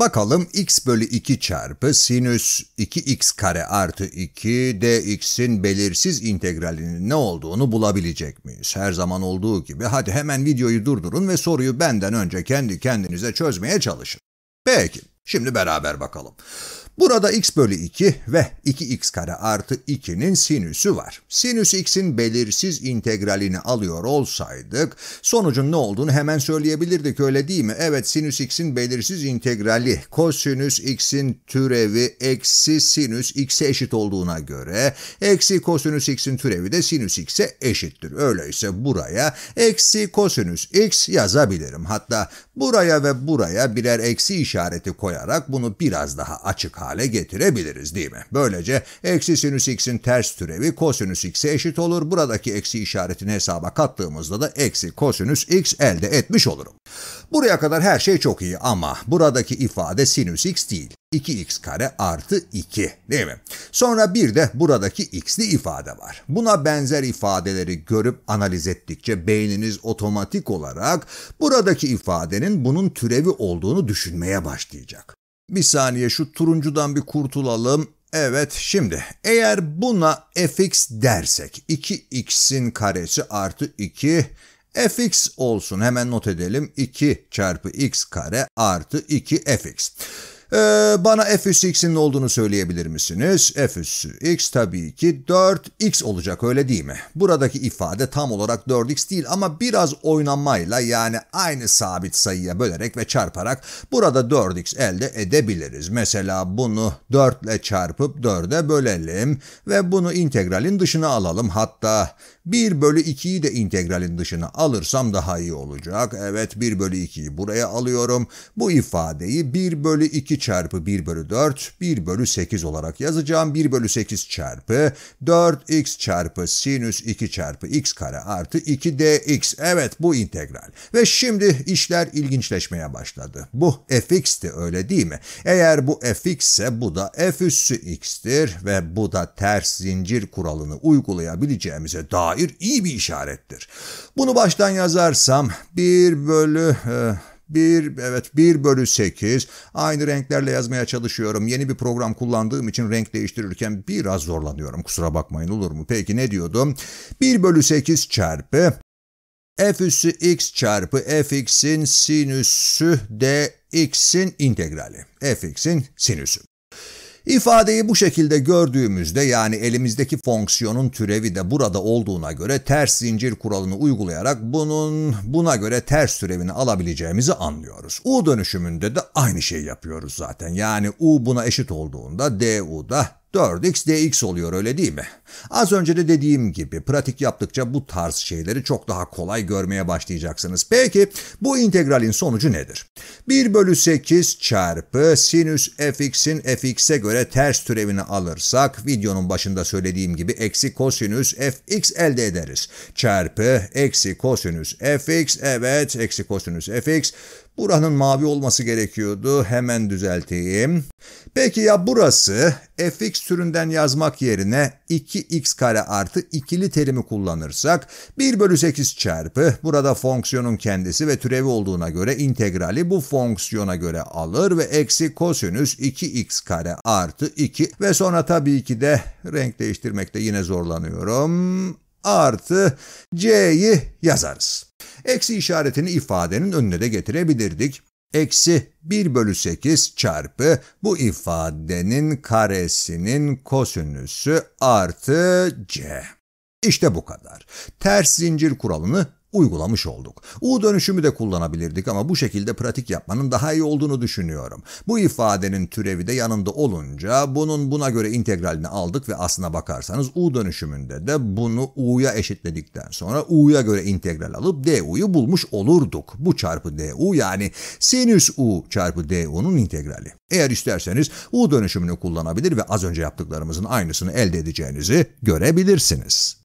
Bakalım x bölü 2 çarpı sinüs 2x kare artı 2 dx'in belirsiz integralinin ne olduğunu bulabilecek miyiz? Her zaman olduğu gibi hadi hemen videoyu durdurun ve soruyu benden önce kendi kendinize çözmeye çalışın. Peki, şimdi beraber bakalım. Burada x bölü 2 ve 2x kare artı 2'nin sinüsü var. Sinüs x'in belirsiz integralini alıyor olsaydık sonucun ne olduğunu hemen söyleyebilirdik öyle değil mi? Evet sinüs x'in belirsiz integrali kosinüs x'in türevi eksi sinüs x'e eşit olduğuna göre eksi kosinüs x'in türevi de sinüs x'e eşittir. Öyleyse buraya eksi kosinüs x yazabilirim. Hatta buraya ve buraya birer eksi işareti koyarak bunu biraz daha açık hale getirebiliriz değil mi? Böylece eksi sinüs x'in ters türevi kosinüs x'e eşit olur. Buradaki eksi işaretini hesaba kattığımızda da eksi kosinüs x elde etmiş olurum. Buraya kadar her şey çok iyi ama buradaki ifade sinüs x değil. 2x kare artı 2 değil mi? Sonra bir de buradaki x'li ifade var. Buna benzer ifadeleri görüp analiz ettikçe beyniniz otomatik olarak buradaki ifadenin bunun türevi olduğunu düşünmeye başlayacak. Bir saniye şu turuncudan bir kurtulalım. Evet şimdi eğer buna fx dersek 2x'in karesi artı 2 fx olsun hemen not edelim 2 çarpı x kare artı 2 fx. Ee, bana f üssü x'in ne olduğunu söyleyebilir misiniz? f üssü x tabii ki 4x olacak öyle değil mi? Buradaki ifade tam olarak 4x değil ama biraz oynamayla yani aynı sabit sayıya bölerek ve çarparak burada 4x elde edebiliriz. Mesela bunu 4 ile çarpıp 4'e bölelim ve bunu integralin dışına alalım. Hatta 1 bölü 2'yi de integralin dışına alırsam daha iyi olacak. Evet 1 bölü 2'yi buraya alıyorum. Bu ifadeyi 1 bölü 2 2 çarpı 1 bölü 4, 1 bölü 8 olarak yazacağım. 1 bölü 8 çarpı 4x çarpı sinüs 2 çarpı x kare artı 2dx. Evet bu integral. Ve şimdi işler ilginçleşmeye başladı. Bu fx'ti öyle değil mi? Eğer bu fx ise bu da f üssü x'tir ve bu da ters zincir kuralını uygulayabileceğimize dair iyi bir işarettir. Bunu baştan yazarsam 1 bölü... E, 1, evet 1 bölü 8. Aynı renklerle yazmaya çalışıyorum. Yeni bir program kullandığım için renk değiştirirken biraz zorlanıyorum. Kusura bakmayın olur mu? Peki ne diyordum? 1 bölü 8 çarpı f üssü x çarpı fx'in sinüsü dx'in x'in integrali. fx'in sinüsü. İfadeyi bu şekilde gördüğümüzde yani elimizdeki fonksiyonun türevi de burada olduğuna göre ters zincir kuralını uygulayarak bunun buna göre ters türevini alabileceğimizi anlıyoruz. U dönüşümünde de aynı şeyi yapıyoruz zaten. Yani U buna eşit olduğunda DU da 4x dx oluyor öyle değil mi? Az önce de dediğim gibi pratik yaptıkça bu tarz şeyleri çok daha kolay görmeye başlayacaksınız. Peki bu integralin sonucu nedir? 1 bölü 8 çarpı sinüs fx'in fx'e göre ters türevini alırsak videonun başında söylediğim gibi eksi kosinüs fx elde ederiz. Çarpı eksi kosinüs fx evet eksi kosinüs fx Buranın mavi olması gerekiyordu. Hemen düzelteyim. Peki ya burası fx türünden yazmak yerine 2x kare artı ikili terimi kullanırsak 1 bölü 8 çarpı burada fonksiyonun kendisi ve türevi olduğuna göre integrali bu fonksiyona göre alır ve eksi kosinüs 2x kare artı 2 ve sonra tabii ki de renk değiştirmekte yine zorlanıyorum artı c'yi yazarız. Eksi işaretini ifadenin önüne de getirebilirdik. Eksi 1 bölü 8 çarpı bu ifadenin karesinin kosinüsü artı c. İşte bu kadar. Ters zincir kuralını uygulamış olduk. U dönüşümü de kullanabilirdik ama bu şekilde pratik yapmanın daha iyi olduğunu düşünüyorum. Bu ifadenin türevi de yanında olunca bunun buna göre integralini aldık ve aslına bakarsanız U dönüşümünde de bunu U'ya eşitledikten sonra U'ya göre integral alıp DU'yu bulmuş olurduk. Bu çarpı DU yani sinüs U çarpı DU'nun integrali. Eğer isterseniz U dönüşümünü kullanabilir ve az önce yaptıklarımızın aynısını elde edeceğinizi görebilirsiniz.